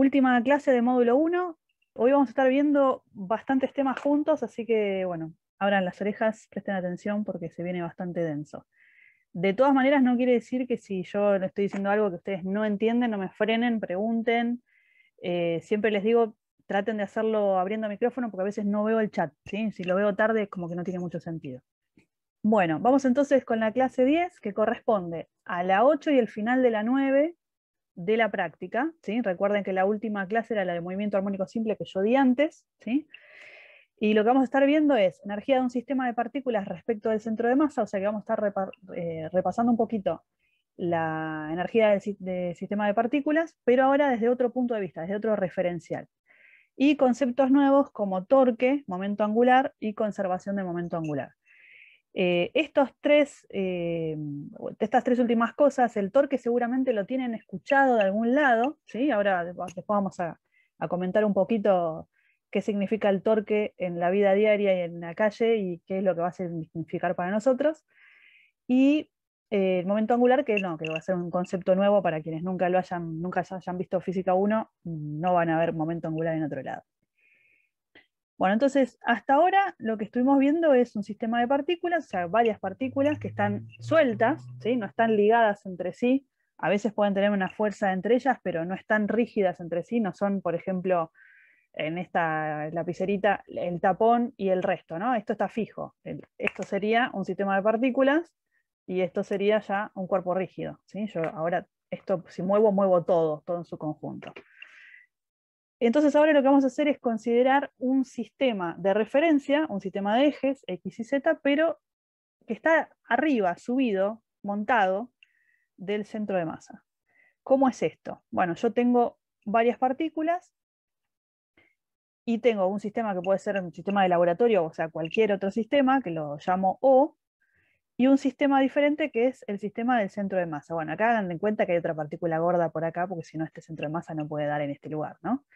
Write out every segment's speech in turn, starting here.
última clase de módulo 1. Hoy vamos a estar viendo bastantes temas juntos, así que bueno, abran las orejas, presten atención porque se viene bastante denso. De todas maneras, no quiere decir que si yo le estoy diciendo algo que ustedes no entienden, no me frenen, pregunten. Eh, siempre les digo, traten de hacerlo abriendo micrófono porque a veces no veo el chat. Si lo veo tarde, como que no tiene mucho sentido. Bueno, vamos entonces con la clase 10, que corresponde a la 8 y el final de la 9, de la práctica. Recuerden que la última clase era la de movimiento armónico simple que yo di antes. ¿sí? Y lo que vamos a estar viendo es energía de un sistema de partículas respecto del centro de masa, o sea que vamos a estar eh, repasando un poquito la energía del sistema de partículas, pero ahora desde otro punto de vista, desde otro referencial. Y conceptos nuevos como torque, momento angular y conservación de momento angular. Eh, estos tres, eh, estas tres últimas cosas, el torque seguramente lo tienen escuchado de algún lado, ¿sí? ahora después vamos a, comentar un poquito qué significa el torque en la vida diaria y en la calle y qué es lo que va a significar para nosotros. Y eh, el momento angular, que no, que va a ser un concepto nuevo para quienes nunca lo hayan, nunca hayan visto Física 1, no van a ver momento angular en otro lado. Bueno, entonces, hasta ahora lo que estuvimos viendo es un sistema de partículas, o sea, varias partículas que están sueltas, no están ligadas entre sí, a veces pueden tener una fuerza entre ellas, pero no están rígidas entre sí, no son, por ejemplo, en esta lapicerita, el tapón y el resto, ¿no? Esto está fijo. Esto sería un sistema de partículas y esto sería ya un cuerpo rígido, ¿sí? Yo ahora, esto, si muevo, muevo todo, todo en su conjunto. Entonces ahora lo que vamos a hacer es considerar un sistema de referencia, un sistema de ejes, X y Z, pero que está arriba, subido, montado del centro de masa. ¿Cómo es esto? Bueno, yo tengo varias partículas y tengo un sistema que puede ser un sistema de laboratorio, o sea, cualquier otro sistema, que lo llamo O, y un sistema diferente que es el sistema del centro de masa. Bueno, acá hagan en cuenta que hay otra partícula gorda por acá, porque si no este centro de masa no puede dar en este lugar, ¿no?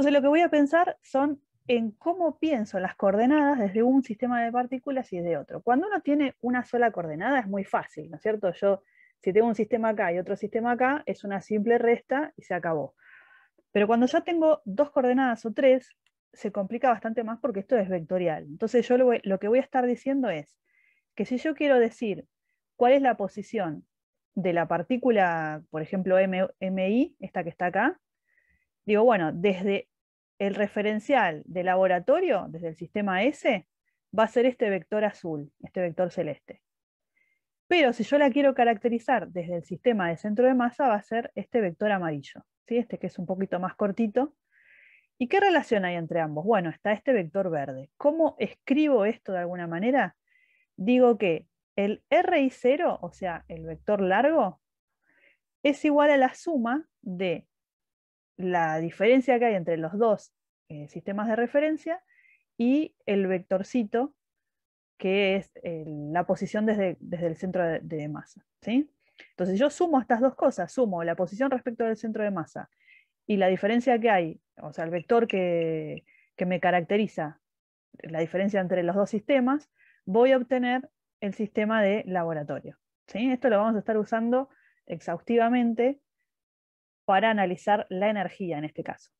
Entonces lo que voy a pensar son en cómo pienso las coordenadas desde un sistema de partículas y desde otro. Cuando uno tiene una sola coordenada es muy fácil, ¿no es cierto? Yo, si tengo un sistema acá y otro sistema acá, es una simple resta y se acabó. Pero cuando ya tengo dos coordenadas o tres, se complica bastante más porque esto es vectorial. Entonces yo lo, que voy a estar diciendo es que si yo quiero decir cuál es la posición de la partícula, por ejemplo, MI, esta que está acá, digo, bueno, desde el referencial de laboratorio, desde el sistema S, va a ser este vector azul, este vector celeste. Pero si yo la quiero caracterizar desde el sistema de centro de masa, va a ser este vector amarillo, ¿sí? este que es un poquito más cortito. ¿Y qué relación hay entre ambos? Bueno, está este vector verde. ¿Cómo escribo esto de alguna manera? Digo que el RI0, o sea, el vector largo, es igual a la suma de la diferencia que hay entre los dos eh, sistemas de referencia y el vectorcito, que es eh, la posición desde, el centro de, masa. ¿sí? Entonces yo sumo estas dos cosas, sumo la posición respecto del centro de masa y la diferencia que hay, o sea, el vector que, que me caracteriza, la diferencia entre los dos sistemas, voy a obtener el sistema de laboratorio. ¿sí? Esto lo vamos a estar usando exhaustivamente para analizar la energía en este caso.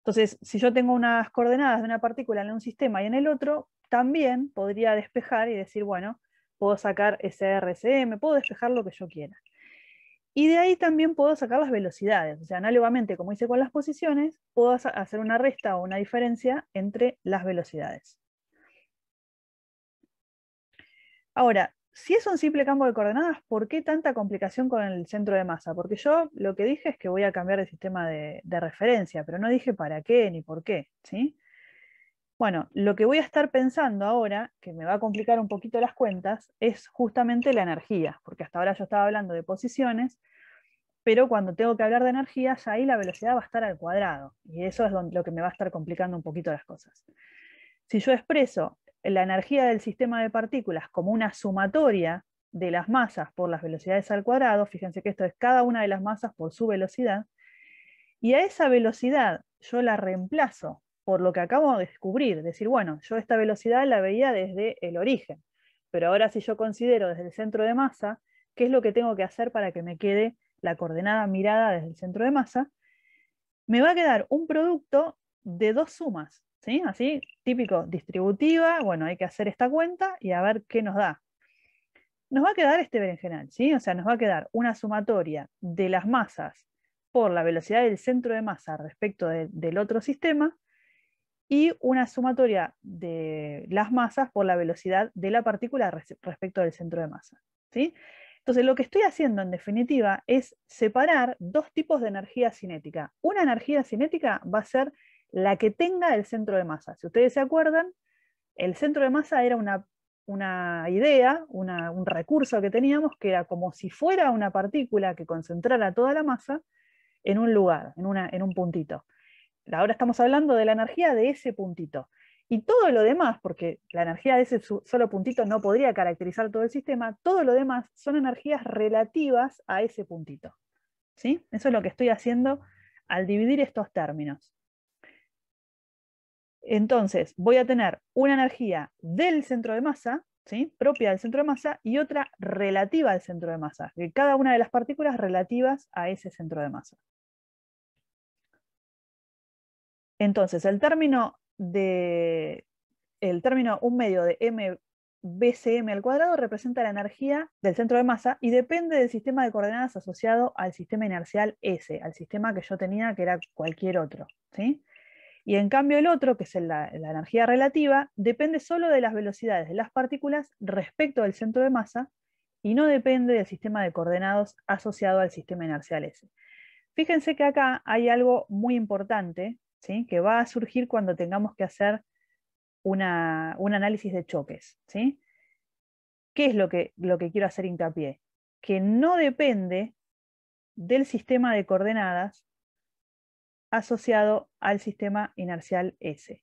Entonces, si yo tengo unas coordenadas de una partícula en un sistema y en el otro, también podría despejar y decir, bueno, puedo sacar SRCM, puedo despejar lo que yo quiera. Y de ahí también puedo sacar las velocidades. O sea, análogamente, como hice con las posiciones, puedo hacer una resta o una diferencia entre las velocidades. Ahora, si es un simple campo de coordenadas, ¿por qué tanta complicación con el centro de masa? Porque yo lo que dije es que voy a cambiar el sistema de, referencia, pero no dije para qué ni por qué. ¿sí? Bueno, lo que voy a estar pensando ahora, que me va a complicar un poquito las cuentas, es justamente la energía, porque hasta ahora yo estaba hablando de posiciones, pero cuando tengo que hablar de energías, ahí la velocidad va a estar al cuadrado, y eso es lo que me va a estar complicando un poquito las cosas. Si yo expreso la energía del sistema de partículas como una sumatoria de las masas por las velocidades al cuadrado, fíjense que esto es cada una de las masas por su velocidad, y a esa velocidad yo la reemplazo por lo que acabo de descubrir, decir, bueno, yo esta velocidad la veía desde el origen, pero ahora si yo considero desde el centro de masa, ¿qué es lo que tengo que hacer para que me quede la coordenada mirada desde el centro de masa? Me va a quedar un producto de dos sumas, ¿sí? Así, típico, distributiva, bueno, hay que hacer esta cuenta y a ver qué nos da. Nos va a quedar este berenjenal, ¿sí? O sea, nos va a quedar una sumatoria de las masas por la velocidad del centro de masa respecto del otro sistema y una sumatoria de las masas por la velocidad de la partícula respecto del centro de masa, ¿sí? Entonces, lo que estoy haciendo en definitiva es separar dos tipos de energía cinética. Una energía cinética va a ser la que tenga el centro de masa. Si ustedes se acuerdan, el centro de masa era una, idea, un recurso que teníamos que era como si fuera una partícula que concentrara toda la masa en un lugar, en, en un puntito. Ahora estamos hablando de la energía de ese puntito. Y todo lo demás, porque la energía de ese solo puntito no podría caracterizar todo el sistema, todo lo demás son energías relativas a ese puntito. ¿Sí? Eso es lo que estoy haciendo al dividir estos términos. Entonces, voy a tener una energía del centro de masa, ¿sí? propia del centro de masa, y otra relativa al centro de masa, de cada una de las partículas relativas a ese centro de masa. Entonces, el término de el término un medio de MBCM al cuadrado representa la energía del centro de masa y depende del sistema de coordenadas asociado al sistema inercial S, al sistema que yo tenía que era cualquier otro. ¿sí? Y en cambio el otro, que es la, energía relativa, depende solo de las velocidades de las partículas respecto del centro de masa y no depende del sistema de coordenados asociado al sistema inercial S. Fíjense que acá hay algo muy importante ¿sí? que va a surgir cuando tengamos que hacer un análisis de choques. ¿sí? ¿Qué es lo que, lo que quiero hacer hincapié? Que no depende del sistema de coordenadas asociado al sistema inercial S.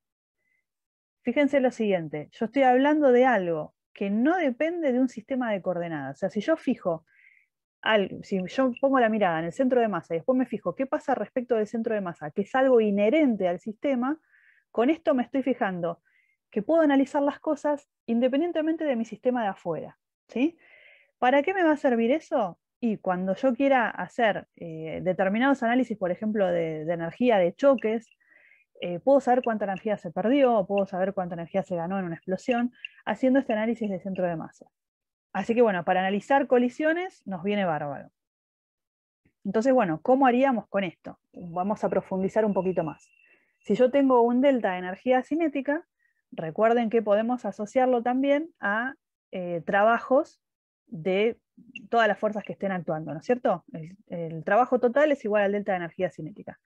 Fíjense lo siguiente, yo estoy hablando de algo que no depende de un sistema de coordenadas. O sea, si yo fijo, si yo pongo la mirada en el centro de masa y después me fijo qué pasa respecto del centro de masa, que es algo inherente al sistema, con esto me estoy fijando que puedo analizar las cosas independientemente de mi sistema de afuera. ¿sí? ¿Para qué me va a servir eso? Y cuando yo quiera hacer eh, determinados análisis, por ejemplo, de, energía de choques, eh, puedo saber cuánta energía se perdió o puedo saber cuánta energía se ganó en una explosión haciendo este análisis de centro de masa. Así que bueno, para analizar colisiones nos viene bárbaro. Entonces, bueno, ¿cómo haríamos con esto? Vamos a profundizar un poquito más. Si yo tengo un delta de energía cinética, recuerden que podemos asociarlo también a eh, trabajos de todas las fuerzas que estén actuando, ¿no es cierto? El, trabajo total es igual al delta de energía cinética.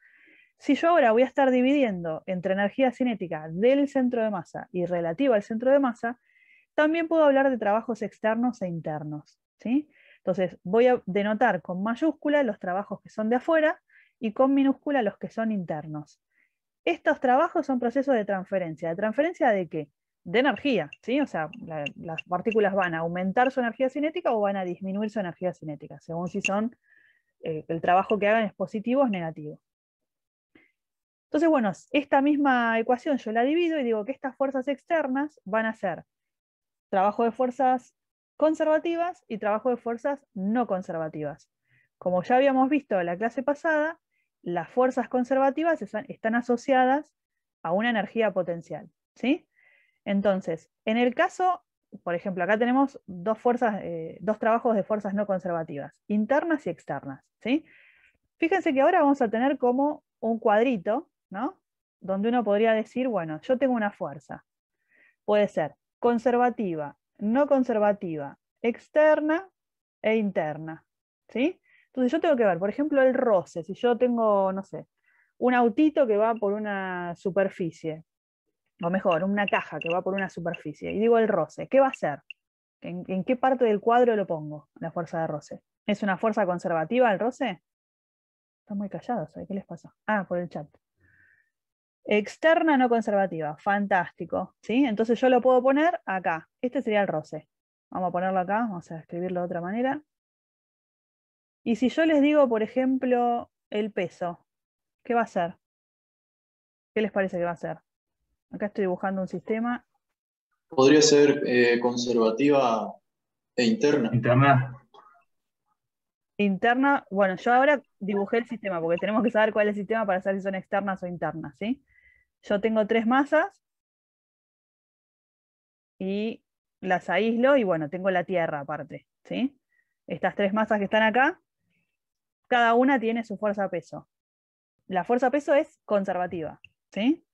Si yo ahora voy a estar dividiendo entre energía cinética del centro de masa y relativa al centro de masa, también puedo hablar de trabajos externos e internos. ¿sí? Entonces voy a denotar con mayúscula los trabajos que son de afuera y con minúscula los que son internos. Estos trabajos son procesos de transferencia. ¿De transferencia de qué? de energía, ¿sí? O sea, las partículas van a aumentar su energía cinética o van a disminuir su energía cinética, según si son, eh, el trabajo que hagan es positivo o es negativo. Entonces, bueno, esta misma ecuación yo la divido y digo que estas fuerzas externas van a ser trabajo de fuerzas conservativas y trabajo de fuerzas no conservativas. Como ya habíamos visto en la clase pasada, las fuerzas conservativas están asociadas a una energía potencial, ¿sí? Entonces, en el caso, por ejemplo, acá tenemos dos, fuerzas, eh, dos trabajos de fuerzas no conservativas, internas y externas. Fíjense que ahora vamos a tener como un cuadrito, ¿no? Donde uno podría decir, bueno, yo tengo una fuerza. Puede ser conservativa, no conservativa, externa e interna. Entonces yo tengo que ver, por ejemplo, el roce. Si yo tengo, no sé, un autito que va por una superficie, o mejor, una caja que va por una superficie, y digo el roce, ¿qué va a ser? ¿En, qué parte del cuadro lo pongo, la fuerza de roce? ¿Es una fuerza conservativa el roce? Están muy callados, ¿eh? ¿qué les pasa? Ah, por el chat. Externa no conservativa, fantástico. ¿sí? Entonces yo lo puedo poner acá. Este sería el roce. Vamos a ponerlo acá, vamos a escribirlo de otra manera. Y si yo les digo, por ejemplo, el peso, ¿qué va a ser? ¿Qué les parece que va a ser? Acá estoy dibujando un sistema. Podría ser eh, conservativa e interna. Interna. Interna, bueno, yo ahora dibujé el sistema, porque tenemos que saber cuál es el sistema para saber si son externas o internas, ¿sí? Yo tengo tres masas y las aíslo y bueno, tengo la Tierra aparte, ¿sí? Estas tres masas que están acá, cada una tiene su fuerza peso. La fuerza peso es conservativa, ¿sí?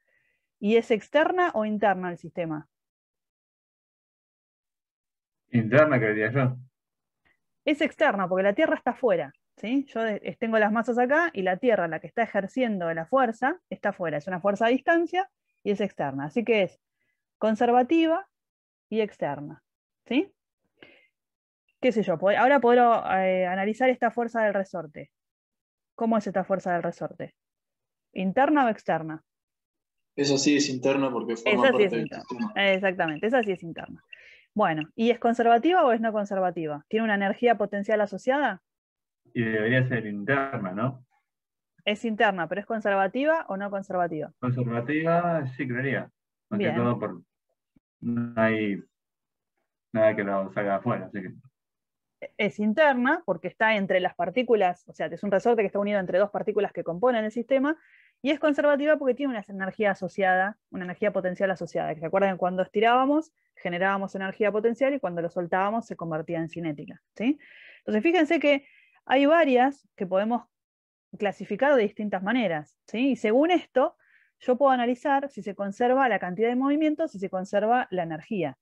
¿Y es externa o interna al sistema? Interna, creería yo. Es externa, porque la Tierra está afuera. ¿sí? Yo tengo las masas acá y la Tierra, la que está ejerciendo la fuerza, está afuera. Es una fuerza a distancia y es externa. Así que es conservativa y externa. ¿sí? ¿Qué sé yo? Ahora puedo eh, analizar esta fuerza del resorte. ¿Cómo es esta fuerza del resorte? ¿Interna o externa? Esa sí es interna porque forma parte es sistema. Exactamente, esa sí es interna. Bueno, ¿y es conservativa o es no conservativa? ¿Tiene una energía potencial asociada? Y debería ser interna, ¿no? Es interna, pero ¿es conservativa o no conservativa? Conservativa, sí, creería. No hay nada que lo salga afuera, es interna porque está entre las partículas, o sea, es un resorte que está unido entre dos partículas que componen el sistema, y es conservativa porque tiene una energía asociada, una energía potencial asociada. ¿Se acuerdan? Cuando estirábamos, generábamos energía potencial y cuando lo soltábamos se convertía en cinética. ¿sí? Entonces, fíjense que hay varias que podemos clasificar de distintas maneras. ¿sí? Y según esto, yo puedo analizar si se conserva la cantidad de movimiento, si se conserva la energía.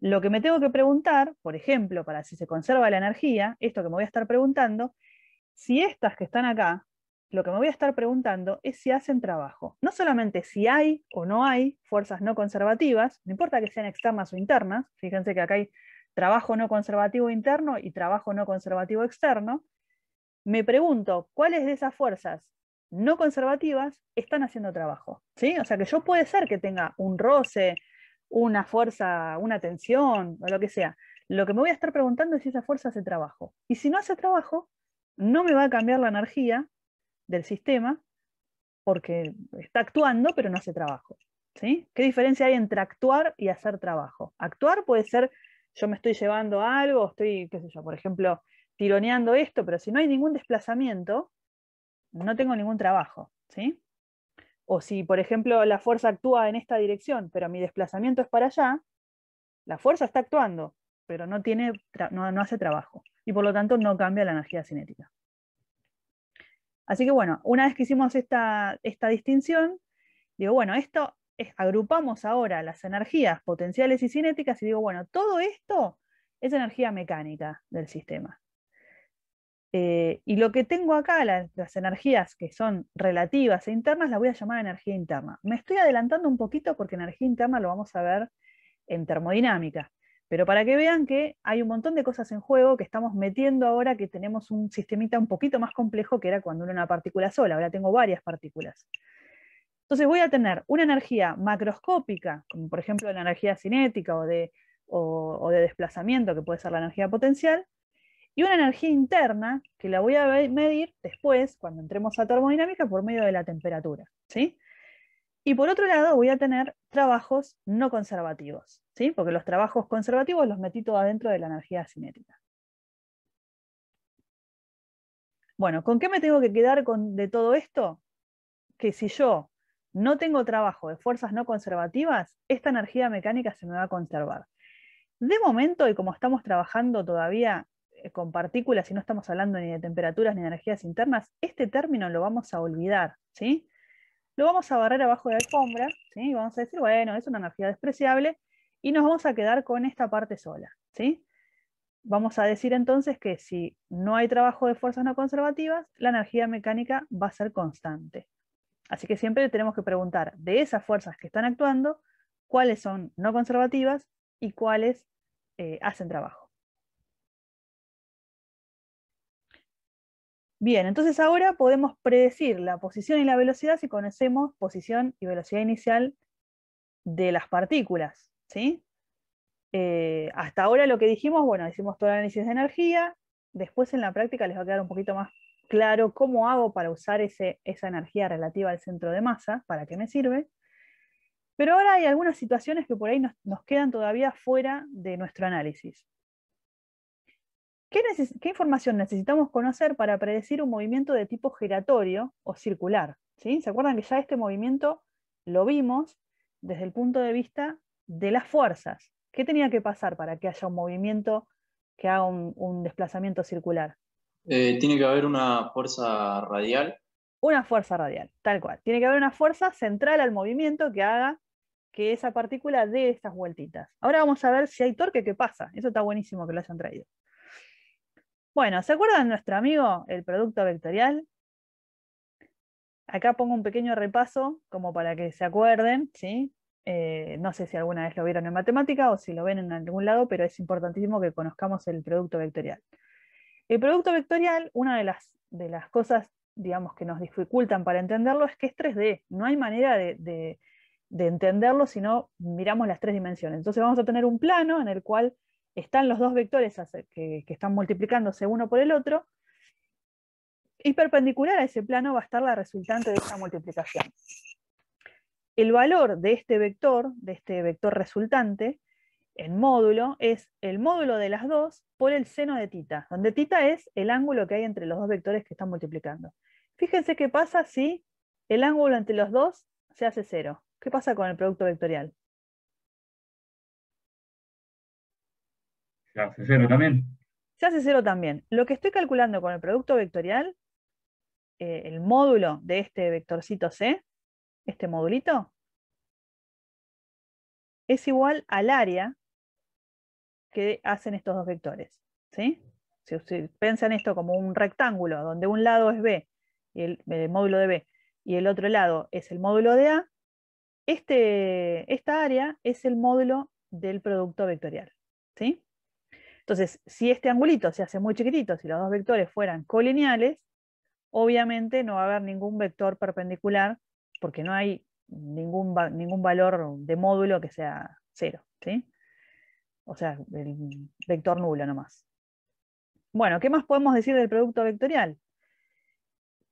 Lo que me tengo que preguntar, por ejemplo, para si se conserva la energía, esto que me voy a estar preguntando, si estas que están acá, lo que me voy a estar preguntando es si hacen trabajo. No solamente si hay o no hay fuerzas no conservativas, no importa que sean externas o internas, fíjense que acá hay trabajo no conservativo interno y trabajo no conservativo externo, me pregunto cuáles de esas fuerzas no conservativas están haciendo trabajo. ¿sí? O sea que yo puede ser que tenga un roce, una fuerza, una tensión o lo que sea. Lo que me voy a estar preguntando es si esa fuerza hace trabajo. Y si no hace trabajo, no me va a cambiar la energía del sistema porque está actuando pero no hace trabajo. ¿sí? ¿Qué diferencia hay entre actuar y hacer trabajo? Actuar puede ser yo me estoy llevando algo, estoy, qué sé yo, por ejemplo, tironeando esto, pero si no hay ningún desplazamiento, no tengo ningún trabajo, ¿sí? O si, por ejemplo, la fuerza actúa en esta dirección, pero mi desplazamiento es para allá, la fuerza está actuando, pero no, tiene no hace trabajo y por lo tanto no cambia la energía cinética. Así que bueno, una vez que hicimos esta, distinción, digo, bueno, esto agrupamos ahora las energías potenciales y cinéticas y digo, bueno, todo esto es energía mecánica del sistema. Eh, y lo que tengo acá, las energías que son relativas e internas, las voy a llamar energía interna. Me estoy adelantando un poquito porque energía interna lo vamos a ver en termodinámica. Pero para que vean que hay un montón de cosas en juego que estamos metiendo ahora que tenemos un sistemita un poquito más complejo que era cuando era una partícula sola, ahora tengo varias partículas. Entonces voy a tener una energía macroscópica, como por ejemplo la energía cinética o de, desplazamiento, que puede ser la energía potencial, y una energía interna que la voy a medir después, cuando entremos a termodinámica, por medio de la temperatura. Y por otro lado voy a tener trabajos no conservativos porque los trabajos conservativos los metí todo adentro de la energía cinética. Bueno, ¿con qué me tengo que quedar de todo esto? Que si yo no tengo trabajo de fuerzas no conservativas, esta energía mecánica se me va a conservar. De momento, y como estamos trabajando todavía eh, con partículas y no estamos hablando ni de temperaturas ni de energías internas, este término lo vamos a olvidar, Lo vamos a barrer abajo de la alfombra, Y vamos a decir, bueno, es una energía despreciable y nos vamos a quedar con esta parte sola. ¿sí? Vamos a decir entonces que si no hay trabajo de fuerzas no conservativas, la energía mecánica va a ser constante. Así que siempre tenemos que preguntar de esas fuerzas que están actuando, cuáles son no conservativas y cuáles eh, hacen trabajo. Bien, entonces ahora podemos predecir la posición y la velocidad si conocemos posición y velocidad inicial de las partículas. ¿sí? Eh, hasta ahora lo que dijimos, bueno, hicimos todo el análisis de energía, después en la práctica les va a quedar un poquito más claro cómo hago para usar esa energía relativa al centro de masa, para qué me sirve. Pero ahora hay algunas situaciones que por ahí nos, quedan todavía fuera de nuestro análisis. ¿Qué, información necesitamos conocer para predecir un movimiento de tipo giratorio o circular? ¿Se acuerdan que ya este movimiento lo vimos desde el punto de vista de las fuerzas. ¿Qué tenía que pasar para que haya un movimiento que haga un, desplazamiento circular? Eh, tiene que haber una fuerza radial. Una fuerza radial, tal cual. Tiene que haber una fuerza central al movimiento que haga que esa partícula dé estas vueltitas. Ahora vamos a ver si hay torque que pasa. Eso está buenísimo que lo hayan traído. Bueno, ¿se acuerdan nuestro amigo, el producto vectorial? Acá pongo un pequeño repaso como para que se acuerden, ¿sí? Eh, no sé si alguna vez lo vieron en matemática o si lo ven en algún lado, pero es importantísimo que conozcamos el producto vectorial. El producto vectorial, una de las, cosas digamos, que nos dificultan para entenderlo es que es 3D. No hay manera de, entenderlo si no miramos las tres dimensiones. Entonces vamos a tener un plano en el cual están los dos vectores que están multiplicándose uno por el otro, y perpendicular a ese plano va a estar la resultante de esa multiplicación. El valor de este vector, de este vector resultante, en módulo, es el módulo de las dos por el seno de tita, donde tita es el ángulo que hay entre los dos vectores que están multiplicando. Fíjense qué pasa si el ángulo entre los dos se hace cero. ¿Qué pasa con el producto vectorial? Se hace cero también. Se hace cero también. Lo que estoy calculando con el producto vectorial, eh, el módulo de este vectorcito C, este modulito, es igual al área que hacen estos dos vectores. ¿sí? Si, ustedes piensan esto como un rectángulo, donde un lado es B, y el, módulo de B, y el otro lado es el módulo de A, este, esta área es el módulo del producto vectorial. ¿sí? Entonces, si este angulito se hace muy chiquitito, si los dos vectores fueran colineales, obviamente no va a haber ningún vector perpendicular porque no hay ningún, valor de módulo que sea cero, O sea, el vector nulo nomás. Bueno, ¿qué más podemos decir del producto vectorial?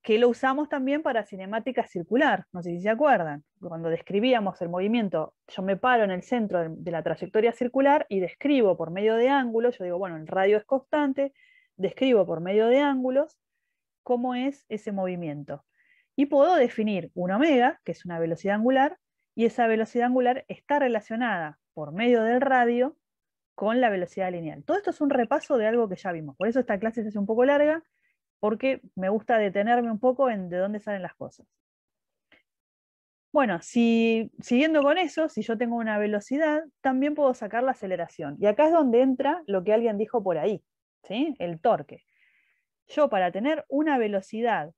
Que lo usamos también para cinemática circular, no sé si se acuerdan, cuando describíamos el movimiento, yo me paro en el centro de la trayectoria circular y describo por medio de ángulos, yo digo, bueno, el radio es constante, describo por medio de ángulos cómo es ese movimiento. Y puedo definir un omega, que es una velocidad angular, y esa velocidad angular está relacionada por medio del radio con la velocidad lineal. Todo esto es un repaso de algo que ya vimos. Por eso esta clase se hace un poco larga, porque me gusta detenerme un poco en de dónde salen las cosas. Bueno, si, siguiendo con eso, si yo tengo una velocidad, también puedo sacar la aceleración. Y acá es donde entra lo que alguien dijo por ahí, ¿sí? el torque. Yo para tener una velocidad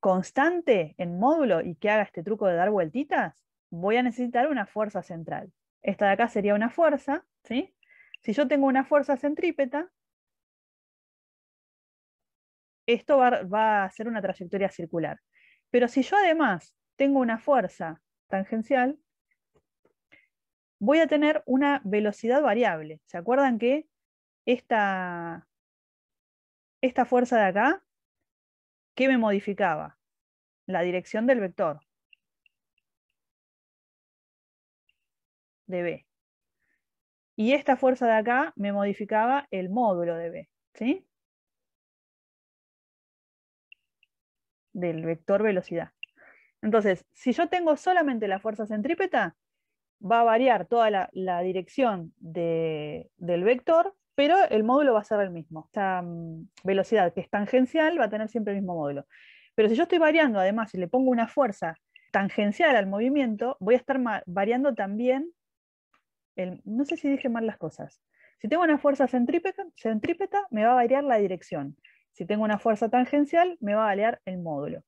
constante en módulo y que haga este truco de dar vueltitas, voy a necesitar una fuerza central. Esta de acá sería una fuerza, ¿sí? Si yo tengo una fuerza centrípeta, esto va, a ser una trayectoria circular. Pero si yo además tengo una fuerza tangencial, voy a tener una velocidad variable. ¿Se acuerdan que esta, esta fuerza de acá ¿Qué me modificaba? La dirección del vector. De B. Y esta fuerza de acá me modificaba el módulo de B. ¿Sí? Del vector velocidad. Entonces, si yo tengo solamente la fuerza centrípeta, va a variar toda la, la dirección de, del vector pero el módulo va a ser el mismo. Esta sea, mm, velocidad que es tangencial va a tener siempre el mismo módulo. Pero si yo estoy variando, además, si le pongo una fuerza tangencial al movimiento, voy a estar variando también, el, no sé si dije mal las cosas, si tengo una fuerza centrípeta, centrípeta, me va a variar la dirección. Si tengo una fuerza tangencial, me va a variar el módulo.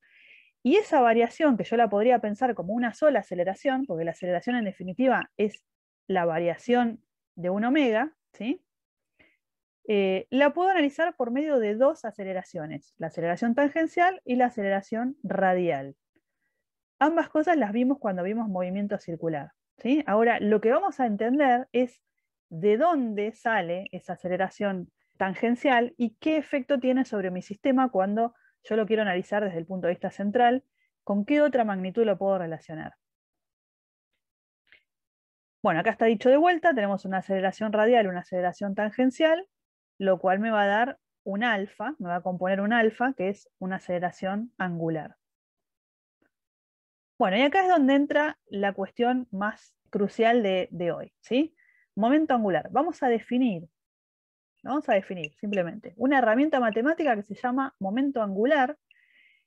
Y esa variación, que yo la podría pensar como una sola aceleración, porque la aceleración en definitiva es la variación de un omega, ¿sí? Eh, la puedo analizar por medio de dos aceleraciones, la aceleración tangencial y la aceleración radial. Ambas cosas las vimos cuando vimos movimiento circular. ¿sí? Ahora, lo que vamos a entender es de dónde sale esa aceleración tangencial y qué efecto tiene sobre mi sistema cuando yo lo quiero analizar desde el punto de vista central, con qué otra magnitud lo puedo relacionar. Bueno, acá está dicho de vuelta, tenemos una aceleración radial, una aceleración tangencial, lo cual me va a dar un alfa, me va a componer un alfa, que es una aceleración angular. Bueno, y acá es donde entra la cuestión más crucial de, hoy, ¿sí? Momento angular. Vamos a definir, vamos a definir simplemente una herramienta matemática que se llama momento angular,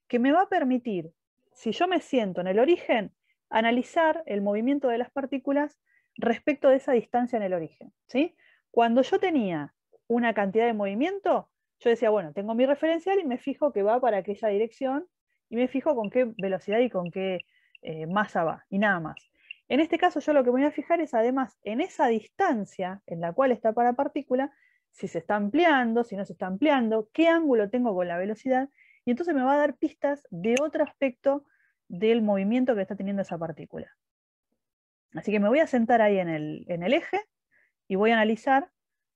que me va a permitir, si yo me siento en el origen, analizar el movimiento de las partículas respecto de esa distancia en el origen, ¿sí? Cuando yo tenía una cantidad de movimiento, yo decía, bueno, tengo mi referencial y me fijo que va para aquella dirección y me fijo con qué velocidad y con qué eh, masa va, y nada más. En este caso yo lo que voy a fijar es además en esa distancia en la cual está para partícula, si se está ampliando, si no se está ampliando, qué ángulo tengo con la velocidad, y entonces me va a dar pistas de otro aspecto del movimiento que está teniendo esa partícula. Así que me voy a sentar ahí en el eje y voy a analizar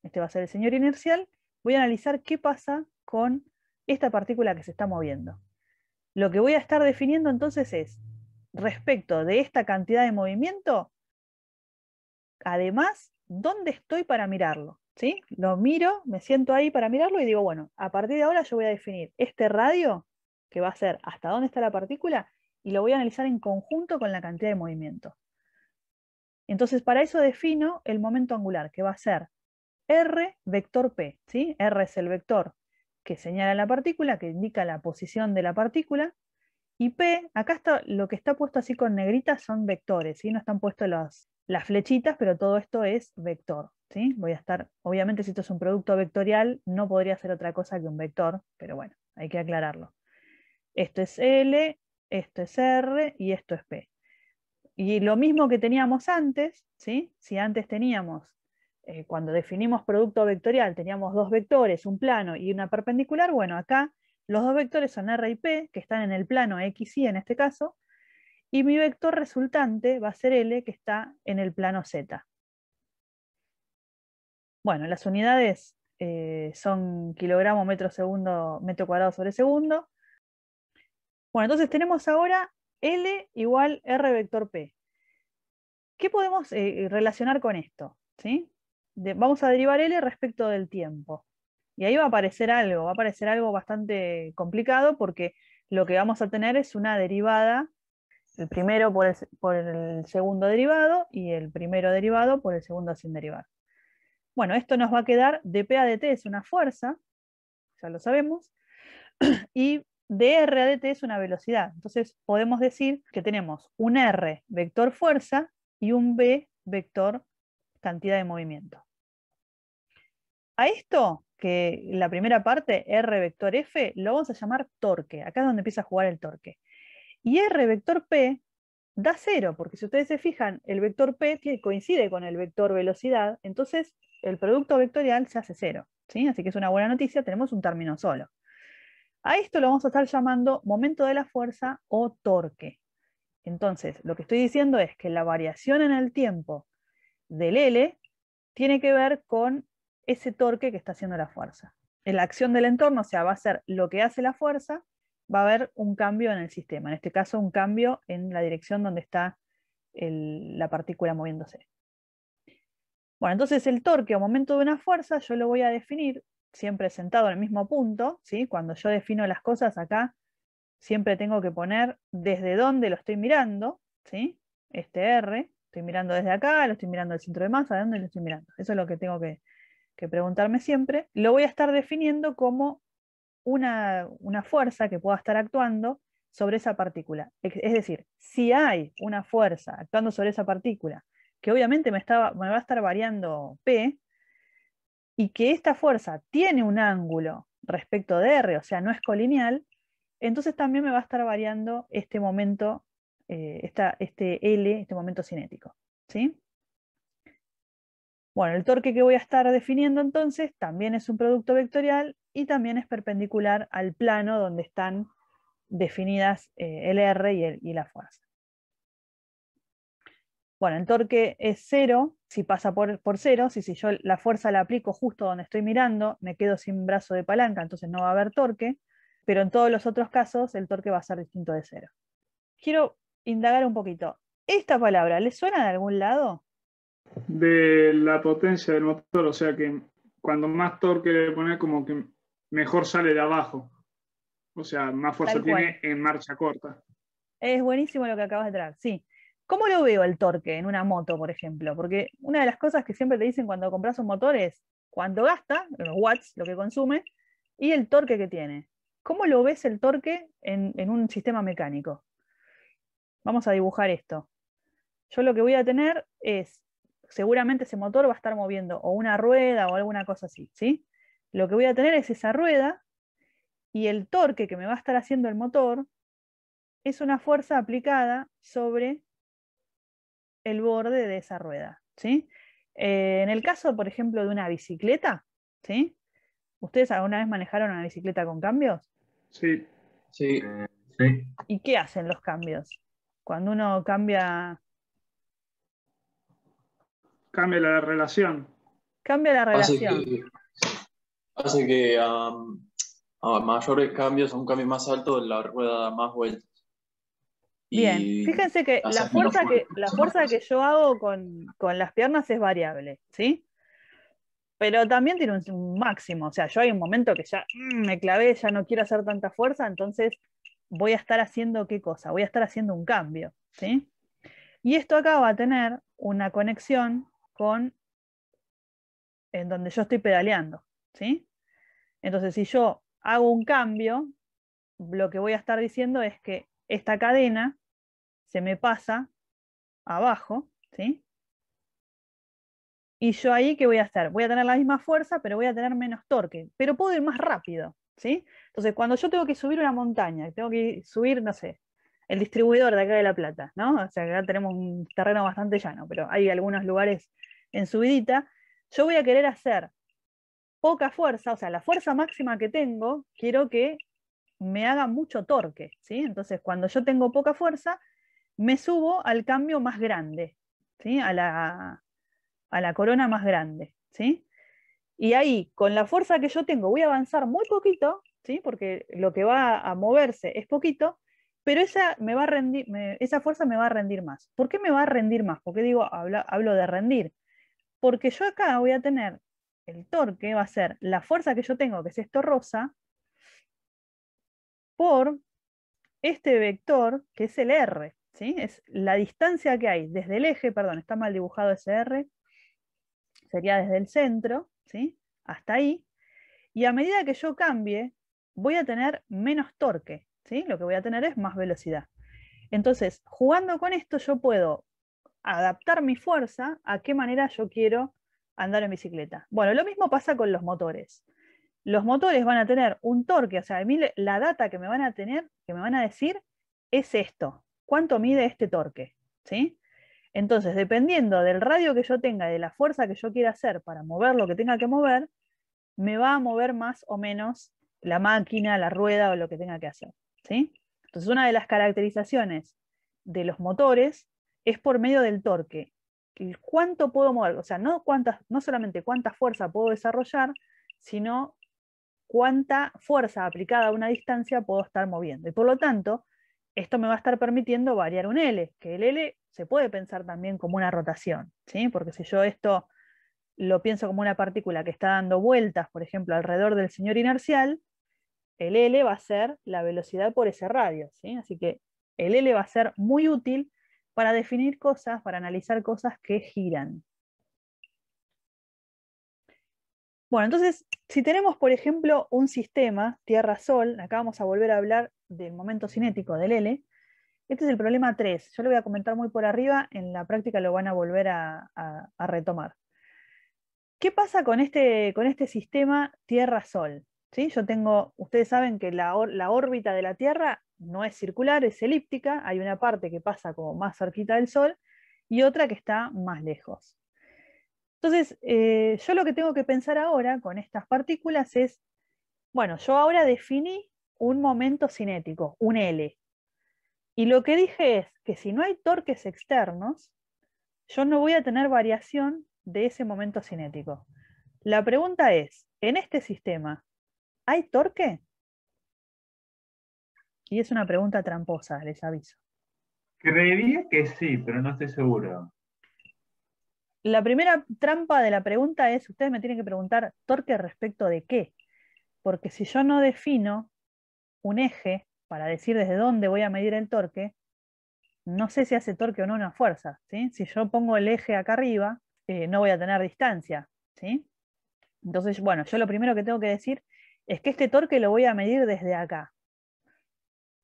este va a ser el señor inercial, voy a analizar qué pasa con esta partícula que se está moviendo. Lo que voy a estar definiendo entonces es, respecto de esta cantidad de movimiento, además, ¿dónde estoy para mirarlo? ¿Sí? Lo miro, me siento ahí para mirarlo y digo, bueno, a partir de ahora yo voy a definir este radio, que va a ser hasta dónde está la partícula, y lo voy a analizar en conjunto con la cantidad de movimiento. Entonces, para eso defino el momento angular, que va a ser R vector P. ¿sí? R es el vector que señala la partícula, que indica la posición de la partícula, y P, acá está, lo que está puesto así con negritas son vectores, ¿sí? no están puestos las flechitas, pero todo esto es vector. ¿sí? Voy a estar, obviamente si esto es un producto vectorial, no podría ser otra cosa que un vector, pero bueno, hay que aclararlo. Esto es L, esto es R y esto es P. Y lo mismo que teníamos antes, ¿sí? si antes teníamos eh, cuando definimos producto vectorial teníamos dos vectores, un plano y una perpendicular, bueno, acá los dos vectores son R y P, que están en el plano X, Y en este caso, y mi vector resultante va a ser L, que está en el plano Z. Bueno, las unidades eh, son kilogramo, metro, segundo, metro cuadrado sobre segundo. Bueno, entonces tenemos ahora L igual R vector P. ¿Qué podemos eh, relacionar con esto? ¿Sí? vamos a derivar L respecto del tiempo. Y ahí va a aparecer algo, va a aparecer algo bastante complicado porque lo que vamos a tener es una derivada, el primero por el, por el segundo derivado y el primero derivado por el segundo sin derivar. Bueno, esto nos va a quedar dP a dt es una fuerza, ya lo sabemos, y dr a dt es una velocidad. Entonces podemos decir que tenemos un r vector fuerza y un b vector cantidad de movimiento. A esto, que la primera parte, R vector F, lo vamos a llamar torque. Acá es donde empieza a jugar el torque. Y R vector P da cero, porque si ustedes se fijan, el vector P coincide con el vector velocidad, entonces el producto vectorial se hace cero. ¿sí? Así que es una buena noticia, tenemos un término solo. A esto lo vamos a estar llamando momento de la fuerza o torque. Entonces, lo que estoy diciendo es que la variación en el tiempo del L tiene que ver con ese torque que está haciendo la fuerza. En la acción del entorno, o sea, va a ser lo que hace la fuerza, va a haber un cambio en el sistema, en este caso un cambio en la dirección donde está la partícula moviéndose. Bueno, entonces el torque o momento de una fuerza yo lo voy a definir siempre sentado en el mismo punto, ¿sí? cuando yo defino las cosas acá, siempre tengo que poner desde dónde lo estoy mirando, ¿sí? este R, estoy mirando desde acá, lo estoy mirando del centro de masa, ¿de dónde lo estoy mirando? Eso es lo que tengo que que preguntarme siempre, lo voy a estar definiendo como una, fuerza que pueda estar actuando sobre esa partícula. Es decir, si hay una fuerza actuando sobre esa partícula, que obviamente me, estaba va a estar variando P, y que esta fuerza tiene un ángulo respecto de R, o sea, no es colineal, entonces también me va a estar variando este momento, eh, este L, este momento cinético. ¿sí? Bueno, el torque que voy a estar definiendo entonces también es un producto vectorial y también es perpendicular al plano donde están definidas eh, el R y, la fuerza. Bueno, el torque es cero, si pasa por, cero, si, si yo la fuerza la aplico justo donde estoy mirando, me quedo sin brazo de palanca, entonces no va a haber torque, pero en todos los otros casos el torque va a ser distinto de cero. Quiero indagar un poquito. ¿Esta palabra le suena de algún lado? de la potencia del motor, o sea que cuando más torque le pones, como que mejor sale de abajo. O sea, más fuerza tiene en marcha corta. Es buenísimo lo que acabas de traer, sí. ¿Cómo lo veo el torque en una moto, por ejemplo? Porque una de las cosas que siempre te dicen cuando compras un motor es cuánto gasta, los watts, lo que consume, y el torque que tiene. ¿Cómo lo ves el torque en, en un sistema mecánico? Vamos a dibujar esto. Yo lo que voy a tener es seguramente ese motor va a estar moviendo o una rueda o alguna cosa así, ¿sí? Lo que voy a tener es esa rueda y el torque que me va a estar haciendo el motor es una fuerza aplicada sobre el borde de esa rueda, ¿sí? Eh, en el caso, por ejemplo, de una bicicleta, ¿sí? ¿Ustedes alguna vez manejaron una bicicleta con cambios? Sí, sí. sí. ¿Y qué hacen los cambios? Cuando uno cambia cambia la relación. Cambia la relación. Hace que, um, a mayores cambios, a un cambio más alto, la rueda da más vueltas. Bien, fíjense que la fuerza que, la fuerza que yo hago con, las piernas es variable, ¿sí? Pero también tiene un, máximo, o sea, yo hay un momento que ya mm, me clavé, ya no quiero hacer tanta fuerza, entonces voy a estar haciendo qué cosa, voy a estar haciendo un cambio, ¿sí? Y esto acá va a tener una conexión con en donde yo estoy pedaleando, ¿sí? Entonces, si yo hago un cambio, lo que voy a estar diciendo es que esta cadena se me pasa abajo, ¿sí? Y yo ahí, ¿qué voy a hacer? Voy a tener la misma fuerza, pero voy a tener menos torque, pero puedo ir más rápido, ¿sí? Entonces, cuando yo tengo que subir una montaña, tengo que subir, no sé, el distribuidor de acá de La Plata, ¿no? O sea, acá tenemos un terreno bastante llano, pero hay algunos lugares en subidita, yo voy a querer hacer poca fuerza, o sea, la fuerza máxima que tengo, quiero que me haga mucho torque, ¿sí? Entonces, cuando yo tengo poca fuerza, me subo al cambio más grande, ¿sí? A la, corona más grande, ¿sí? Y ahí, con la fuerza que yo tengo, voy a avanzar muy poquito, ¿sí? Porque lo que va a moverse es poquito, pero esa, me va a rendir, esa fuerza me va a rendir más. ¿Por qué me va a rendir más? Porque digo, hablo de rendir. Porque yo acá voy a tener el torque, va a ser la fuerza que yo tengo, que es esto rosa, por este vector, que es el R. ¿sí? Es la distancia que hay desde el eje, perdón, está mal dibujado ese R, sería desde el centro, ¿sí? hasta ahí. Y a medida que yo cambie, voy a tener menos torque. ¿sí? Lo que voy a tener es más velocidad. Entonces, jugando con esto, yo puedo adaptar mi fuerza a qué manera yo quiero andar en bicicleta. Bueno, lo mismo pasa con los motores. Los motores van a tener un torque, o sea, la data que me van a tener, que me van a decir, es esto. ¿Cuánto mide este torque? ¿Sí? Entonces, dependiendo del radio que yo tenga y de la fuerza que yo quiera hacer para mover lo que tenga que mover, me va a mover más o menos la máquina, la rueda o lo que tenga que hacer. ¿sí? Entonces, una de las caracterizaciones de los motores es por medio del torque. ¿Cuánto puedo mover? O sea, no, cuántas, no solamente cuánta fuerza puedo desarrollar, sino cuánta fuerza aplicada a una distancia puedo estar moviendo. Y por lo tanto, esto me va a estar permitiendo variar un L, que el L se puede pensar también como una rotación, ¿sí? porque si yo esto lo pienso como una partícula que está dando vueltas, por ejemplo, alrededor del señor inercial, el L va a ser la velocidad por ese radio. ¿sí? Así que el L va a ser muy útil para definir cosas, para analizar cosas que giran. Bueno, entonces, si tenemos, por ejemplo, un sistema, Tierra-Sol, acá vamos a volver a hablar del momento cinético del L, este es el problema 3, yo lo voy a comentar muy por arriba, en la práctica lo van a volver a, retomar. ¿Qué pasa con este, con este sistema Tierra-Sol? ¿Sí? Yo tengo, ustedes saben que la, la órbita de la Tierra no es circular, es elíptica, hay una parte que pasa como más cerquita del Sol y otra que está más lejos. Entonces, eh, yo lo que tengo que pensar ahora con estas partículas es, bueno, yo ahora definí un momento cinético, un L. Y lo que dije es que si no hay torques externos, yo no voy a tener variación de ese momento cinético. La pregunta es, ¿en este sistema hay torque? Y es una pregunta tramposa, les aviso. Creería que sí, pero no estoy seguro. La primera trampa de la pregunta es, ustedes me tienen que preguntar, Torque, respecto de qué. Porque si yo no defino un eje para decir desde dónde voy a medir el torque, no sé si hace torque o no una fuerza. Si yo pongo el eje acá arriba, eh, no voy a tener distancia. ¿sí? Entonces, bueno, yo lo primero que tengo que decir es que este torque lo voy a medir desde acá.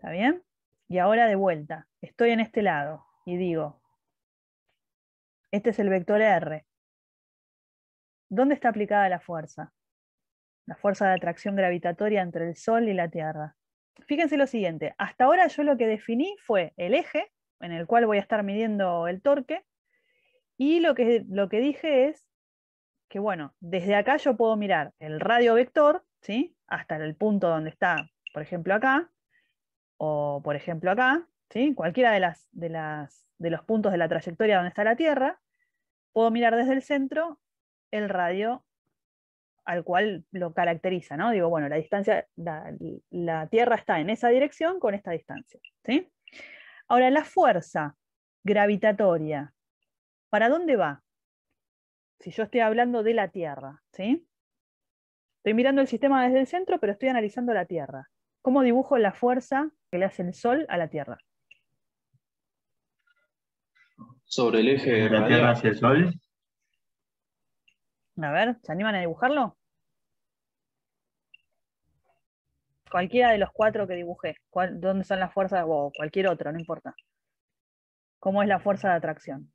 ¿Está bien? Y ahora de vuelta, estoy en este lado y digo, este es el vector R. ¿Dónde está aplicada la fuerza? La fuerza de atracción gravitatoria entre el Sol y la Tierra. Fíjense lo siguiente, hasta ahora yo lo que definí fue el eje en el cual voy a estar midiendo el torque y lo que, lo que dije es que, bueno, desde acá yo puedo mirar el radio vector, ¿sí? Hasta el punto donde está, por ejemplo, acá, o por ejemplo acá, ¿sí? cualquiera de, las, de, los puntos de la trayectoria donde está la Tierra, puedo mirar desde el centro el radio al cual lo caracteriza, ¿no? Digo, bueno, la distancia, la, Tierra está en esa dirección con esta distancia, ¿sí? Ahora, la fuerza gravitatoria, ¿para dónde va? Si yo estoy hablando de la Tierra, ¿sí? Estoy mirando el sistema desde el centro, pero estoy analizando la Tierra. ¿Cómo dibujo la fuerza que le hace el Sol a la Tierra. Sobre el eje de la Tierra hacia el Sol. A ver, ¿se animan a dibujarlo? Cualquiera de los cuatro que dibujé, ¿dónde son las fuerzas? O cualquier otro, no importa. ¿Cómo es la fuerza de atracción?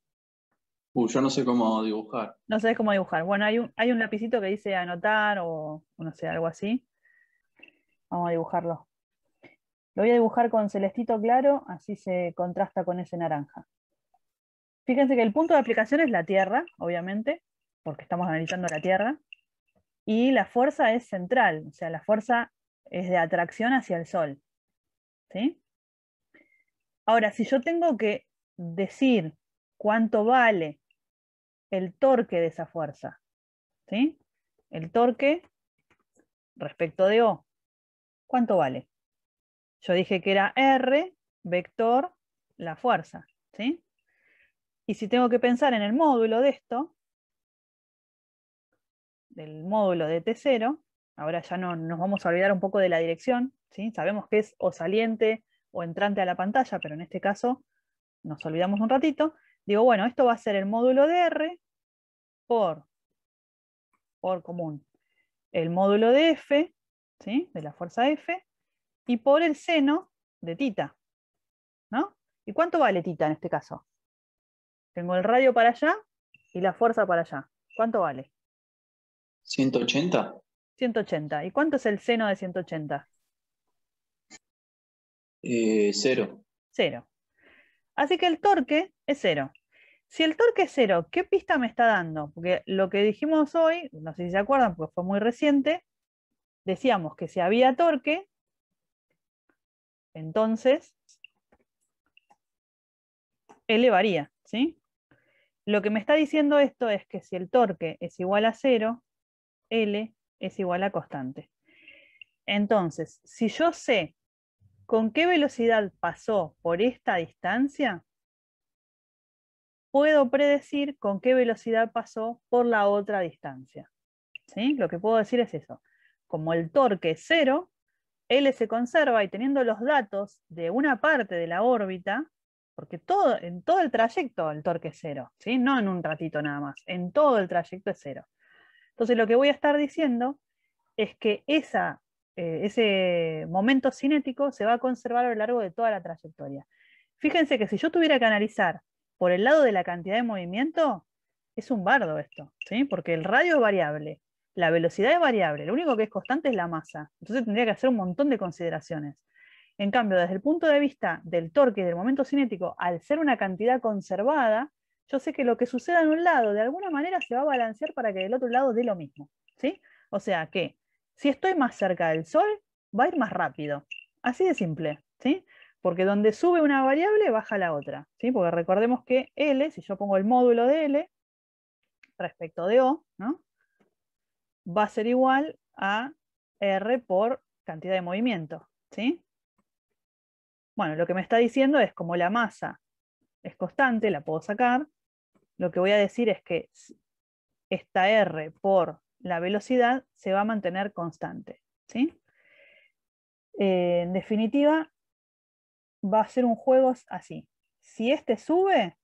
Uh, yo no sé cómo dibujar. No sabes cómo dibujar. Bueno, hay un, hay un lapicito que dice anotar o no sé, algo así. Vamos a dibujarlo. Lo voy a dibujar con celestito claro, así se contrasta con ese naranja. Fíjense que el punto de aplicación es la Tierra, obviamente, porque estamos analizando la Tierra, y la fuerza es central, o sea, la fuerza es de atracción hacia el Sol. ¿sí? Ahora, si yo tengo que decir cuánto vale el torque de esa fuerza, ¿sí? el torque respecto de O, ¿cuánto vale? Yo dije que era R, vector, la fuerza. ¿sí? Y si tengo que pensar en el módulo de esto, del módulo de T0, ahora ya no, nos vamos a olvidar un poco de la dirección, ¿sí? sabemos que es o saliente o entrante a la pantalla, pero en este caso nos olvidamos un ratito. Digo, bueno, esto va a ser el módulo de R por, por común, el módulo de F, ¿sí? de la fuerza F, y por el seno de tita. ¿no? ¿Y cuánto vale tita en este caso? Tengo el radio para allá y la fuerza para allá. ¿Cuánto vale? 180. 180. ¿Y cuánto es el seno de 180? Eh, cero. Cero. Así que el torque es cero. Si el torque es cero, ¿qué pista me está dando? Porque lo que dijimos hoy, no sé si se acuerdan porque fue muy reciente, decíamos que si había torque, entonces, L ¿sí? Lo que me está diciendo esto es que si el torque es igual a cero, L es igual a constante. Entonces, si yo sé con qué velocidad pasó por esta distancia, puedo predecir con qué velocidad pasó por la otra distancia. ¿Sí? Lo que puedo decir es eso. Como el torque es cero, L se conserva y teniendo los datos de una parte de la órbita, porque todo, en todo el trayecto el torque es cero, ¿sí? no en un ratito nada más, en todo el trayecto es cero. Entonces lo que voy a estar diciendo es que esa, eh, ese momento cinético se va a conservar a lo largo de toda la trayectoria. Fíjense que si yo tuviera que analizar por el lado de la cantidad de movimiento, es un bardo esto, ¿sí? porque el radio es variable, la velocidad es variable, lo único que es constante es la masa. Entonces tendría que hacer un montón de consideraciones. En cambio, desde el punto de vista del torque y del momento cinético, al ser una cantidad conservada, yo sé que lo que suceda en un lado, de alguna manera se va a balancear para que del otro lado dé lo mismo. ¿sí? O sea que si estoy más cerca del sol, va a ir más rápido. Así de simple. ¿sí? Porque donde sube una variable, baja la otra. ¿sí? Porque recordemos que L, si yo pongo el módulo de L respecto de O, ¿no? va a ser igual a R por cantidad de movimiento. ¿sí? Bueno, lo que me está diciendo es como la masa es constante, la puedo sacar, lo que voy a decir es que esta R por la velocidad se va a mantener constante. ¿sí? Eh, en definitiva, va a ser un juego así. Si este sube,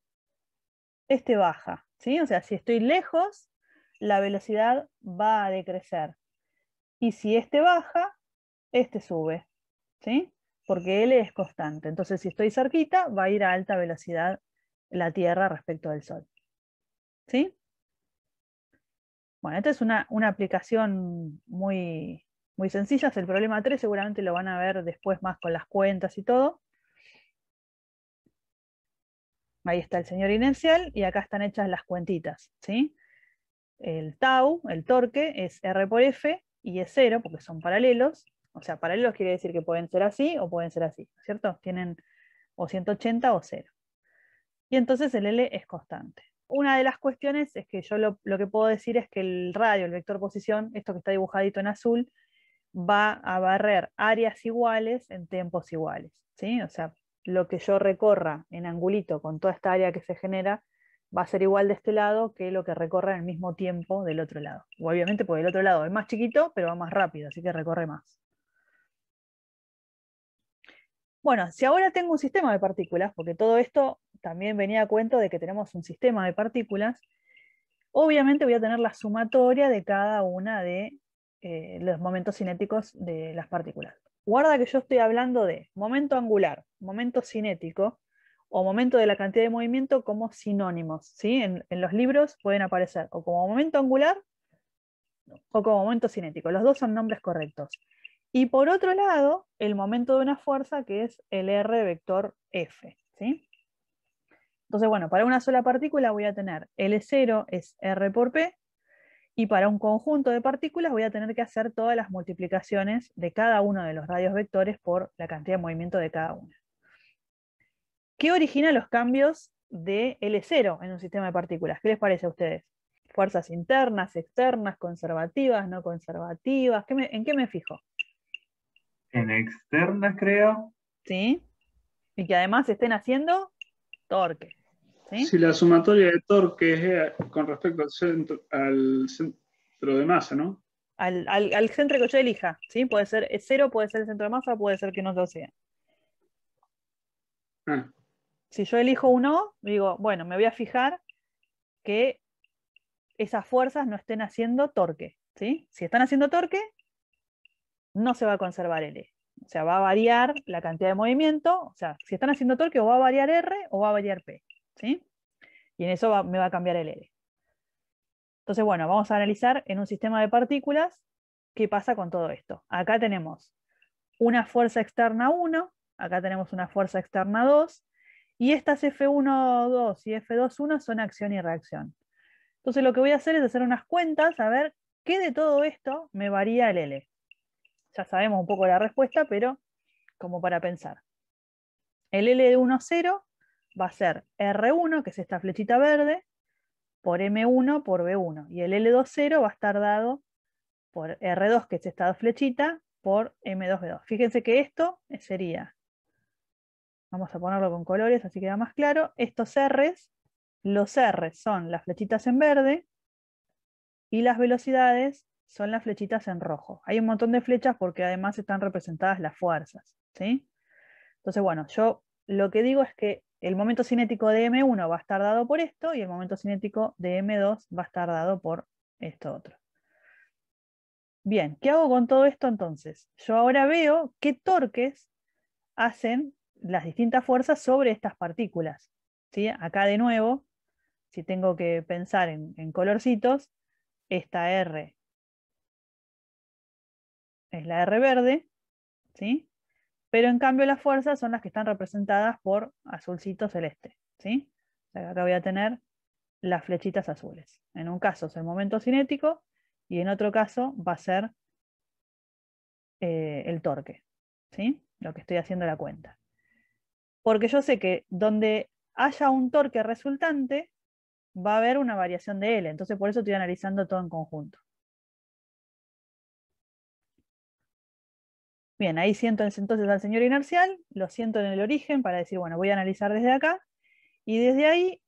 este baja. ¿sí? O sea, si estoy lejos, la velocidad va a decrecer. Y si este baja, este sube, ¿sí? Porque L es constante. Entonces, si estoy cerquita, va a ir a alta velocidad la Tierra respecto del Sol. ¿Sí? Bueno, esta es una, aplicación muy, muy sencilla. Es el problema 3, seguramente lo van a ver después más con las cuentas y todo. Ahí está el señor inercial y acá están hechas las cuentitas, ¿sí? el tau, el torque, es R por F y es cero porque son paralelos. O sea, paralelos quiere decir que pueden ser así o pueden ser así, ¿cierto? Tienen o 180 o 0. Y entonces el L es constante. Una de las cuestiones es que yo lo, lo que puedo decir es que el radio, el vector posición, esto que está dibujadito en azul, va a barrer áreas iguales en tiempos iguales. ¿sí? O sea, lo que yo recorra en angulito con toda esta área que se genera va a ser igual de este lado que lo que recorre en el mismo tiempo del otro lado. Obviamente, porque el otro lado es más chiquito, pero va más rápido, así que recorre más. Bueno, si ahora tengo un sistema de partículas, porque todo esto también venía a cuento de que tenemos un sistema de partículas, obviamente voy a tener la sumatoria de cada una de eh, los momentos cinéticos de las partículas. Guarda que yo estoy hablando de momento angular, momento cinético, o momento de la cantidad de movimiento como sinónimos. ¿sí? En, los libros pueden aparecer o como momento angular o como momento cinético. Los dos son nombres correctos. Y por otro lado, el momento de una fuerza que es el R vector F. Entonces, bueno, para una sola partícula voy a tener L0 es R por P, y para un conjunto de partículas voy a tener que hacer todas las multiplicaciones de cada uno de los radios vectores por la cantidad de movimiento de cada una. ¿Qué origina los cambios de L0 e en un sistema de partículas. ¿Qué les parece a ustedes? Fuerzas internas, externas, conservativas, no conservativas. ¿En qué me fijo? En externas, creo. Sí. Y que además estén haciendo torque. Si la sumatoria de torque es eh, con respecto al centro, de masa, ¿no? Al, centro que yo elija, ¿sí? Puede ser e cero, puede ser el centro de masa, puede ser que no lo sea. Ah si yo elijo uno digo, bueno, me voy a fijar que esas fuerzas no estén haciendo torque. ¿sí? Si están haciendo torque, no se va a conservar L. E. O sea, va a variar la cantidad de movimiento. O sea, si están haciendo torque, o va a variar R o va a variar P. ¿sí? Y en eso me va a cambiar el L. Entonces, bueno, vamos a analizar en un sistema de partículas qué pasa con todo esto. Acá tenemos una fuerza externa 1, acá tenemos una fuerza externa 2, y estas f 2 y F2.1 son acción y reacción. Entonces lo que voy a hacer es hacer unas cuentas, a ver qué de todo esto me varía el L. Ya sabemos un poco la respuesta, pero como para pensar. El L de 1.0 va a ser R1, que es esta flechita verde, por M1 por B1. Y el L2.0 va a estar dado por R2, que es esta flechita, por M2B2. Fíjense que esto sería Vamos a ponerlo con colores, así queda más claro. Estos Rs, los Rs son las flechitas en verde y las velocidades son las flechitas en rojo. Hay un montón de flechas porque además están representadas las fuerzas. Entonces, bueno, yo lo que digo es que el momento cinético de M1 va a estar dado por esto y el momento cinético de M2 va a estar dado por esto otro. Bien, ¿qué hago con todo esto entonces? Yo ahora veo qué torques hacen las distintas fuerzas sobre estas partículas. ¿sí? Acá de nuevo, si tengo que pensar en, colorcitos, esta R es la R verde, ¿sí? pero en cambio las fuerzas son las que están representadas por azulcito celeste. ¿sí? acá voy a tener las flechitas azules. En un caso es el momento cinético y en otro caso va a ser eh, el torque, ¿sí? lo que estoy haciendo la cuenta porque yo sé que donde haya un torque resultante, va a haber una variación de L. Entonces, por eso estoy analizando todo en conjunto. Bien, ahí siento entonces al señor inercial, lo siento en el origen para decir, bueno, voy a analizar desde acá, y desde ahí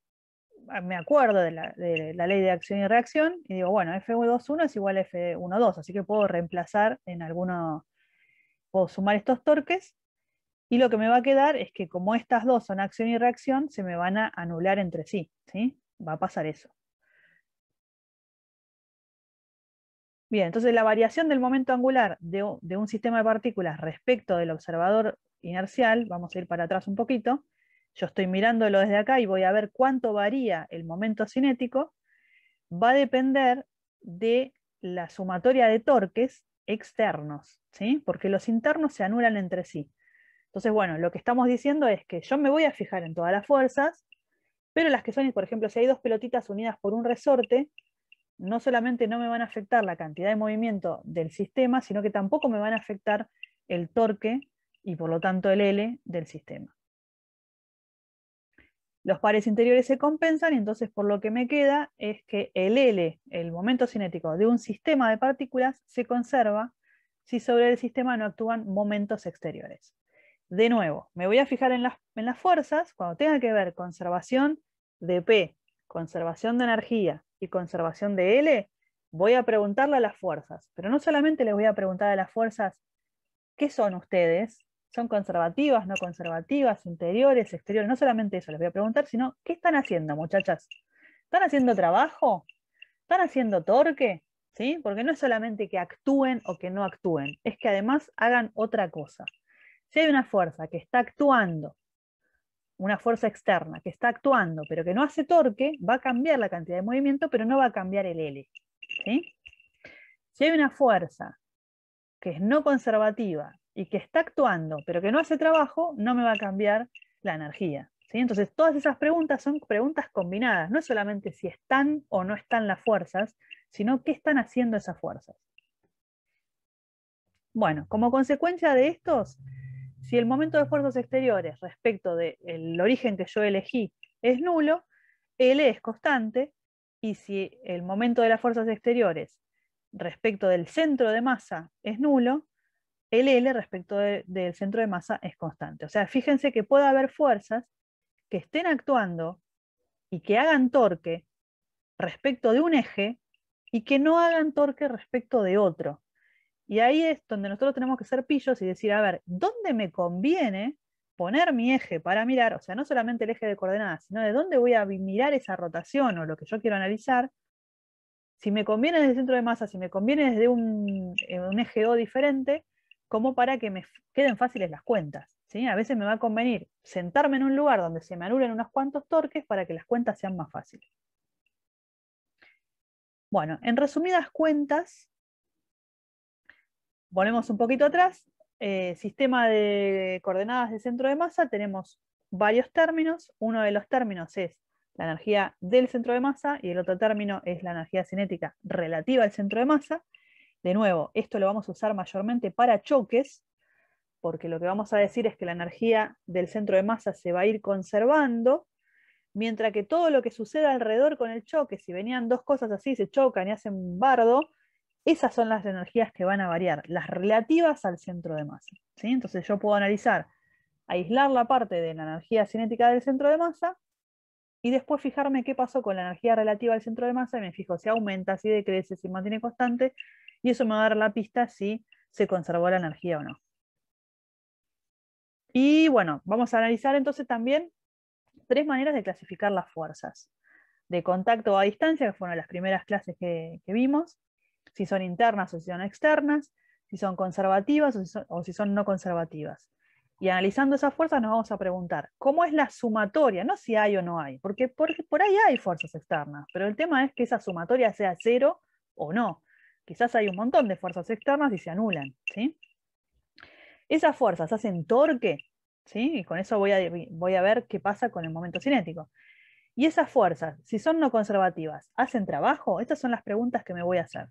ah, me acuerdo de la, ley de acción y reacción, y digo, bueno, F21 es igual a F12, así que puedo reemplazar en alguno, puedo sumar estos torques y lo que me va a quedar es que como estas dos son acción y reacción, se me van a anular entre sí, ¿sí? Va a pasar eso. Bien, entonces la variación del momento angular de, un sistema de partículas respecto del observador inercial, vamos a ir para atrás un poquito, yo estoy mirándolo desde acá y voy a ver cuánto varía el momento cinético, va a depender de la sumatoria de torques externos, ¿sí? porque los internos se anulan entre sí. Entonces, bueno, lo que estamos diciendo es que yo me voy a fijar en todas las fuerzas, pero las que son, por ejemplo, si hay dos pelotitas unidas por un resorte, no solamente no me van a afectar la cantidad de movimiento del sistema, sino que tampoco me van a afectar el torque y por lo tanto el L del sistema. Los pares interiores se compensan y entonces por lo que me queda es que el L, el momento cinético de un sistema de partículas, se conserva si sobre el sistema no actúan momentos exteriores. De nuevo, me voy a fijar en las, fuerzas cuando tenga que ver conservación de P, conservación de energía y conservación de L, voy a preguntarle a las fuerzas, pero no solamente les voy a preguntar a las fuerzas qué son ustedes, son conservativas, no conservativas, interiores, exteriores, no solamente eso les voy a preguntar, sino qué están haciendo, muchachas. ¿Están haciendo trabajo? ¿Están haciendo torque? ¿Sí? Porque no es solamente que actúen o que no actúen, es que además hagan otra cosa. Si hay una fuerza que está actuando, una fuerza externa que está actuando, pero que no hace torque, va a cambiar la cantidad de movimiento, pero no va a cambiar el L. Si hay una fuerza que es no conservativa y que está actuando, pero que no hace trabajo, no me va a cambiar la energía. Entonces, todas esas preguntas son preguntas combinadas, no solamente si están o no están las fuerzas, sino qué están haciendo esas fuerzas. Bueno, como consecuencia de estos, si el momento de fuerzas exteriores respecto del origen que yo elegí es nulo, L es constante, y si el momento de las fuerzas exteriores respecto del centro de masa es nulo, el L respecto del centro de masa es constante. O sea, fíjense que puede haber fuerzas que estén actuando y que hagan torque respecto de un eje y que no hagan torque respecto de otro. Y ahí es donde nosotros tenemos que ser pillos y decir, a ver, ¿dónde me conviene poner mi eje para mirar? O sea, no solamente el eje de coordenadas, sino de dónde voy a mirar esa rotación o lo que yo quiero analizar. Si me conviene desde el centro de masa, si me conviene desde un, eh, eje O diferente, como para que me queden fáciles las cuentas. ¿sí? A veces me va a convenir sentarme en un lugar donde se me anulen unos cuantos torques para que las cuentas sean más fáciles. Bueno, en resumidas cuentas, Volvemos un poquito atrás. Eh, sistema de coordenadas de centro de masa, tenemos varios términos. Uno de los términos es la energía del centro de masa y el otro término es la energía cinética relativa al centro de masa. De nuevo, esto lo vamos a usar mayormente para choques, porque lo que vamos a decir es que la energía del centro de masa se va a ir conservando, mientras que todo lo que suceda alrededor con el choque, si venían dos cosas así, se chocan y hacen bardo, esas son las energías que van a variar, las relativas al centro de masa. Entonces yo puedo analizar, aislar la parte de la energía cinética del centro de masa y después fijarme qué pasó con la energía relativa al centro de masa y me fijo si aumenta, si decrece, si mantiene constante y eso me va a dar la pista si se conservó la energía o no. Y bueno, vamos a analizar entonces también tres maneras de clasificar las fuerzas. De contacto a distancia, que fueron las primeras clases que vimos, si son internas o si son externas, si son conservativas o si son, no conservativas. Y analizando esas fuerzas nos vamos a preguntar, ¿cómo es la sumatoria? No si hay o no hay, porque por, por, ahí hay fuerzas externas, pero el tema es que esa sumatoria sea cero o no. Quizás hay un montón de fuerzas externas y se anulan. ¿sí? Esas fuerzas hacen torque, ¿sí? y con eso voy a, voy a ver qué pasa con el momento cinético. Y esas fuerzas, si son no conservativas, ¿hacen trabajo? Estas son las preguntas que me voy a hacer.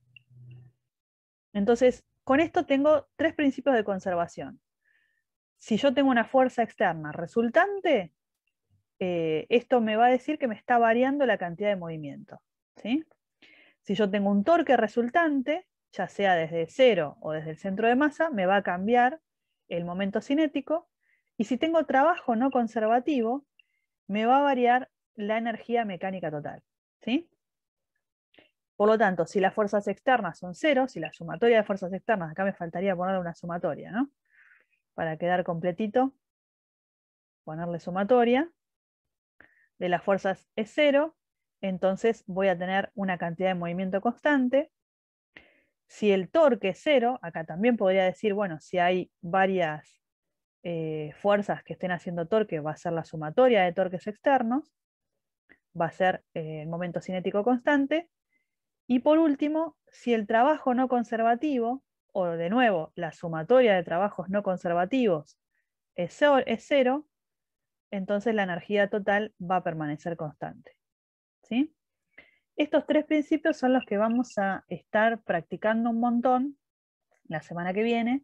Entonces, con esto tengo tres principios de conservación. Si yo tengo una fuerza externa resultante, eh, esto me va a decir que me está variando la cantidad de movimiento. Si yo tengo un torque resultante, ya sea desde cero o desde el centro de masa, me va a cambiar el momento cinético. Y si tengo trabajo no conservativo, me va a variar la energía mecánica total. ¿sí? Por lo tanto, si las fuerzas externas son cero, si la sumatoria de fuerzas externas, acá me faltaría ponerle una sumatoria, ¿no? Para quedar completito, ponerle sumatoria de las fuerzas es cero, entonces voy a tener una cantidad de movimiento constante. Si el torque es cero, acá también podría decir, bueno, si hay varias eh, fuerzas que estén haciendo torque, va a ser la sumatoria de torques externos, va a ser eh, el momento cinético constante, y por último, si el trabajo no conservativo, o de nuevo, la sumatoria de trabajos no conservativos es cero, entonces la energía total va a permanecer constante. ¿sí? Estos tres principios son los que vamos a estar practicando un montón la semana que viene,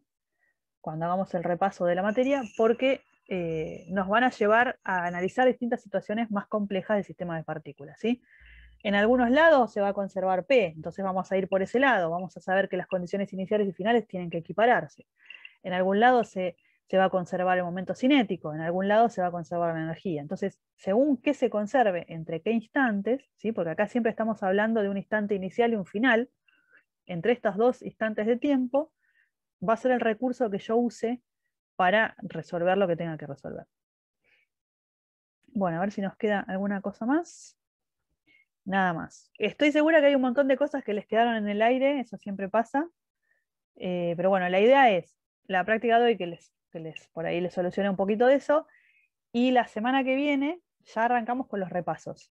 cuando hagamos el repaso de la materia, porque eh, nos van a llevar a analizar distintas situaciones más complejas del sistema de partículas. ¿sí? En algunos lados se va a conservar P, entonces vamos a ir por ese lado, vamos a saber que las condiciones iniciales y finales tienen que equipararse. En algún lado se, va a conservar el momento cinético, en algún lado se va a conservar la energía. Entonces, según qué se conserve, entre qué instantes, ¿sí? porque acá siempre estamos hablando de un instante inicial y un final, entre estos dos instantes de tiempo, va a ser el recurso que yo use para resolver lo que tenga que resolver. Bueno, a ver si nos queda alguna cosa más. Nada más. Estoy segura que hay un montón de cosas que les quedaron en el aire, eso siempre pasa. Eh, pero bueno, la idea es la práctica de hoy que les, que les por ahí les solucione un poquito de eso. Y la semana que viene ya arrancamos con los repasos.